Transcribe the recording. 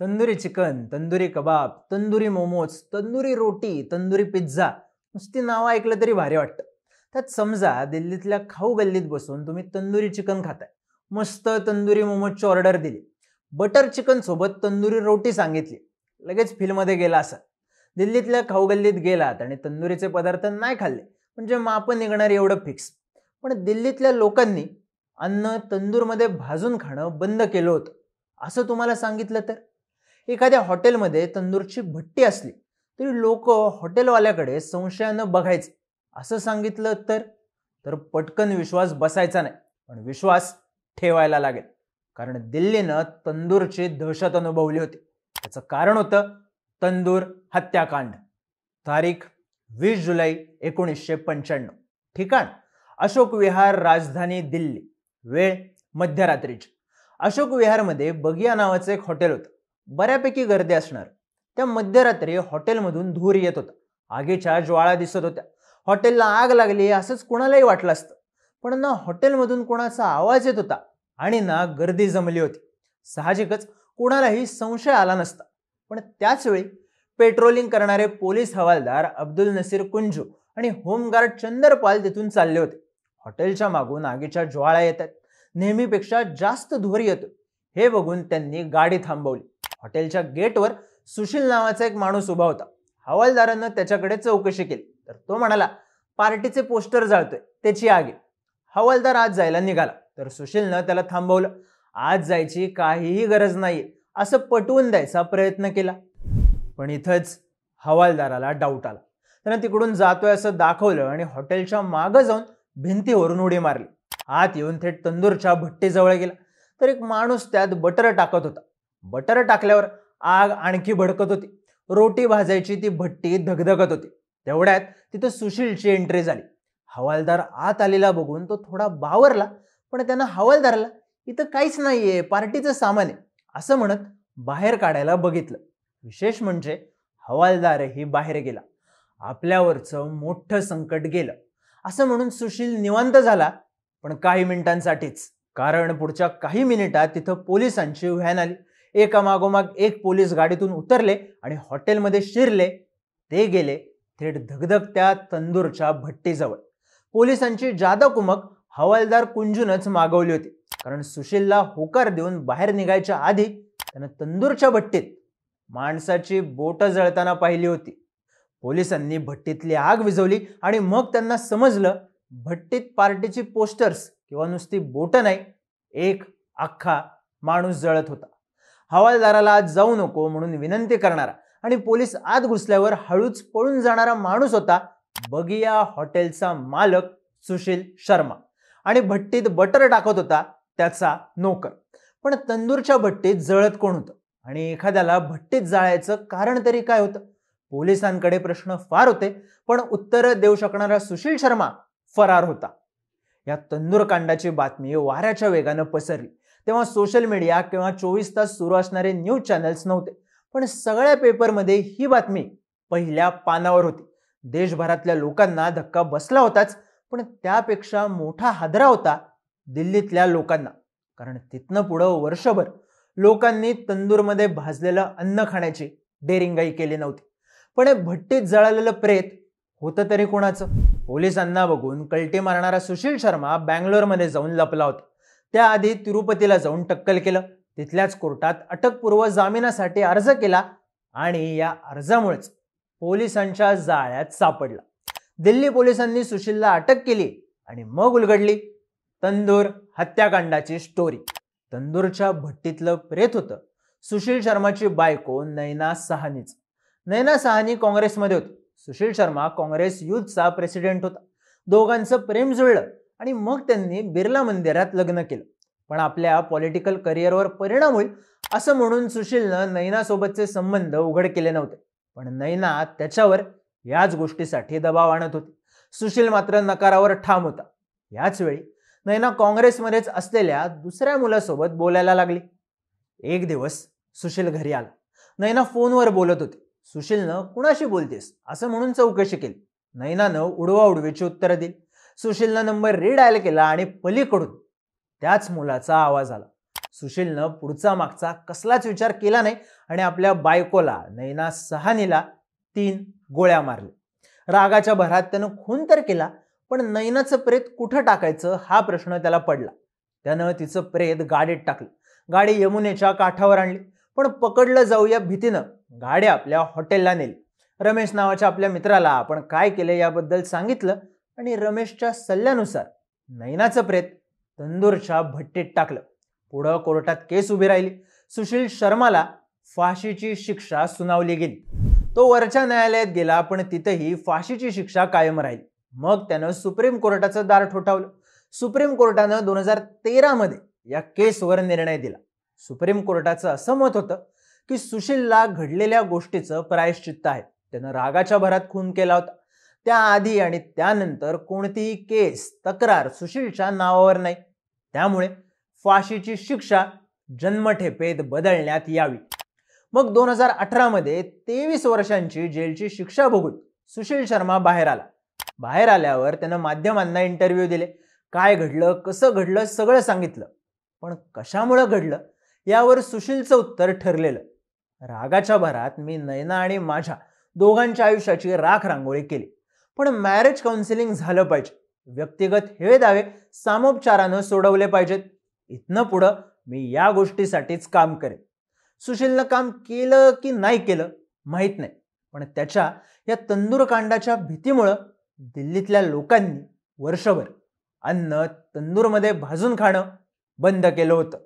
tandoori chicken tandoori kebab tandoori momos tandoori रोटी tandoori pizza नुसती नावं ऐकलं तरी भारी वाटतं त्यात समजा दिल्लीतल्या खाऊ गल्लीत बसून तुम्ही तंदुरी चिकन खाताय मस्त तंदुरी मोमोजची ऑर्डर दिली बटर चिकन सोबत तंदुरी रोटी सांगितली लगेच फिल्ममध्ये गेला असं दिल्लीतल्या खाऊ गल्लीत गेलात आणि तंदुरीचे पदार्थ नाही खाल्ले म्हणजे माप निघणार एवढं फिक्स पण दिल्लीतल्या लोकांनी अन्न तंदूरमध्ये भाजून खाणं बंद केलं होतं असं तुम्हाला सांगितलं तर एखाद्या हॉटेलमध्ये तंदूरची भट्टी असली तरी लोक हॉटेलवाल्याकडे संशयानं बघायचं असं सांगितलं तर तर पटकन विश्वास बसायचा नाही पण विश्वास ठेवायला लागेल कारण दिल्लीनं तंदूरची दहशत अनुभवली होती त्याचं कारण होतं तंदूर हत्याकांड तारीख वीस जुलै एकोणीसशे पंच्याण्णव ठिकाण अशोक विहार राजधानी दिल्ली वेळ मध्यरात्रीची अशोक विहारमध्ये बगिया नावाचं एक हॉटेल होतं बऱ्यापैकी गर्दी असणार त्या मध्यरात्री हॉटेलमधून धूर येत होता आगीच्या ज्वाळा दिसत होत्या हॉटेलला आग लागली असंच कुणालाही वाटलं असतं पण ना हॉटेलमधून कोणाचा आवाज येत होता आणि ना गर्दी जमली होती साहजिकच कोणालाही संशय आला नसता पण त्याचवेळी पेट्रोलिंग करणारे पोलीस हवालदार अब्दुल नसीर कुंजू आणि होमगार्ड चंदरपाल तिथून चालले होते हॉटेलच्या मागून आगीच्या ज्वाळा येतात नेहमीपेक्षा जास्त धूर येतो हे बघून त्यांनी गाडी थांबवली हॉटेलच्या गेटवर सुशील नावाचा एक माणूस उभा होता हवालदारानं त्याच्याकडे चौकशी केली तर तो म्हणाला पार्टीचे पोस्टर जाळतोय त्याची आगे हवालदार आज जायला निघाला तर सुशीलनं त्याला थांबवलं आज जायची काहीही गरज नाही असं पटवून द्यायचा प्रयत्न केला पण इथंच हवालदाराला डाऊट आला त्यानं तिकडून जातोय असं दाखवलं आणि हॉटेलच्या मागं जाऊन भिंतीवरून उडी मारली आत येऊन थेट तंदूरच्या भट्टीजवळ गेला तर एक माणूस त्यात बटर टाकत होता बटर टाकल्यावर आग आणखी भडकत होती रोटी भाजायची ती भट्टी धगधगत होती तेवढ्यात तिथं सुशीलची एंट्री झाली हवालदार आत आलेला बघून तो थोडा बावरला पण त्यानं हवालदाराला इथं काहीच नाहीये पार्टीचं सामान आहे असं म्हणत बाहेर काढायला बघितलं विशेष म्हणजे हवालदारही बाहेर गेला आपल्यावरचं मोठं संकट गेलं असं म्हणून सुशील निवांत झाला पण काही मिनिटांसाठीच कारण पुढच्या काही मिनिटात तिथं पोलिसांची व्हॅन आली एकामागोमाग एक पोलीस गाडीतून उतरले आणि हॉटेलमध्ये शिरले ते गेले थेट धगधग त्या तंदूरच्या भट्टीजवळ पोलिसांची जादा कुमक हवालदार कुंजूनच मागवली होती कारण सुशीलला होकार देऊन बाहेर निघायच्या आधी त्यानं तंदूरच्या भट्टीत माणसाची बोट जळताना पाहिली होती पोलिसांनी भट्टीतली आग विझवली आणि मग त्यांना समजलं भट्टीत पार्टीची पोस्टर्स किंवा नुसती बोटं नाही एक आखा माणूस जळत होता हवालदाराला आज जाऊ नको म्हणून विनंती करणारा आणि पोलीस आत घुसल्यावर हळूच पळून जाणारा माणूस होता बगिया हॉटेलचा मालक सुशील शर्मा आणि भट्टीत बटर टाकत होता त्याचा नोकर पण तंदूरच्या भट्टीत जळत कोण होतं आणि एखाद्याला भट्टीत जाळायचं कारण तरी काय होतं पोलिसांकडे प्रश्न फार होते पण उत्तरं देऊ शकणारा सुशील शर्मा फरार होता या तंदूरकांडाची बातमी वाऱ्याच्या वेगानं पसरली तेव्हा सोशल मीडिया किंवा चोवीस तास सुरू असणारे न्यूज चॅनल्स नव्हते पण सगळ्या पेपरमध्ये ही बातमी पहिल्या पानावर होती देशभरातल्या लोकांना धक्का बसला होताच पण त्यापेक्षा मोठा हादरा होता दिल्लीतल्या लोकांना कारण तिथनं पुढं वर्षभर लोकांनी तंदूरमध्ये भाजलेलं अन्न खाण्याची डेरिंगाई केली नव्हती पण हे भट्टीत जळालेलं प्रेत होतं तरी कोणाचं पोलिसांना बघून कलटी मारणारा सुशील शर्मा बँगलोरमध्ये जाऊन लपला होता त्याआधी तिरुपतीला जाऊन टक्कल केलं तिथल्याच कोर्टात अटकपूर्व जामिनासाठी अर्ज केला आणि या अर्जामुळेच पोलिसांच्या जाळ्यात सापडला दिल्ली पोलिसांनी सुशीलला अटक केली आणि मग उलगडली तंदूर हत्याकांडाची स्टोरी तंदूरच्या भट्टीतलं प्रेत होतं सुशील शर्माची बायको नैना सहानीच नैना सहानी काँग्रेसमध्ये होती सुशील शर्मा काँग्रेस युथचा प्रेसिडेंट होता दोघांचं प्रेम जुळलं आणि मग त्यांनी बिर्ला मंदिरात लग्न केलं पण आपल्या पॉलिटिकल करिअरवर परिणाम होईल असं म्हणून सुशीलनं नैनासोबतचे संबंध उघड केले नव्हते पण नैना त्याच्यावर याच गोष्टीसाठी दबाव आणत होती सुशील मात्र नकारावर ठाम होता याच वेळी नैना काँग्रेसमध्येच असलेल्या दुसऱ्या मुलासोबत बोलायला लागली एक दिवस सुशील घरी आला नैना फोनवर बोलत होती सुशीलनं कुणाशी बोलतेस असं म्हणून चौकशी केली नैनानं उडवाउडवीची उत्तरं दिली सुशीलनं नंबर रीडायला केला आणि पलीकडून त्याच मुलाचा आवाज आला सुशीलनं पुढचा मागचा कसलाच विचार केला नाही आणि आपल्या बायकोला नैना सहानीला तीन गोळ्या मारल्या रागाच्या भरात त्यानं खून तर केला पण नैनाचं प्रेत कुठं टाकायचं हा प्रश्न त्याला पडला त्यानं तिचं प्रेत गाडीत टाकलं गाडी यमुनेच्या काठावर आणली पण पकडलं जाऊ या भीतीनं गाडी आपल्या हॉटेलला नेली रमेश नावाच्या आपल्या मित्राला आपण काय केलं याबद्दल सांगितलं आणि रमेशच्या सल्ल्यानुसार नैनाचं प्रेत तंदूरच्या भट्टीत टाकलं पुढं कोर्टात केस उभी राहिली सुशील शर्माला फाशीची शिक्षा सुनावली गेली तो वरच्या न्यायालयात गेला पण तिथेही फाशीची शिक्षा कायम राहिली मग त्यानं सुप्रीम कोर्टाचं दार ठोठावलं सुप्रीम कोर्टानं दोन हजार तेरामध्ये या केसवर निर्णय दिला सुप्रीम कोर्टाचं असं मत होतं की सुशीलला घडलेल्या गोष्टीचं प्रायश्चित्त आहे त्यानं रागाच्या भरात खून केला होता त्याआधी आणि त्यानंतर कोणतीही केस तक्रार सुशीलच्या नावावर नाही त्यामुळे फाशीची शिक्षा जन्मठेपेत बदलण्यात यावी मग दोन हजार अठरामध्ये तेवीस वर्षांची जेलची शिक्षा बघून सुशील शर्मा बाहेर आला बाहेर आल्यावर त्यानं माध्यमांना इंटरव्ह्यू दिले काय घडलं कसं घडलं सगळं सांगितलं पण कशामुळं घडलं यावर सुशीलचं उत्तर ठरलेलं रागाच्या भरात मी नयना आणि माझ्या दोघांच्या आयुष्याची राख रांगोळी केली पण मॅरेज काउन्सिलिंग झालं पाहिजे व्यक्तिगत हे दावे सामोपचारानं सोडवले पाहिजेत इथनं पुढं मी या गोष्टीसाठीच काम करेन सुशीलनं काम केलं की नाही केलं माहीत नाही पण त्याच्या या तंदूरकांडाच्या भीतीमुळं दिल्लीतल्या लोकांनी वर्षभर अन्न तंदूरमध्ये भाजून खाणं बंद केलं होतं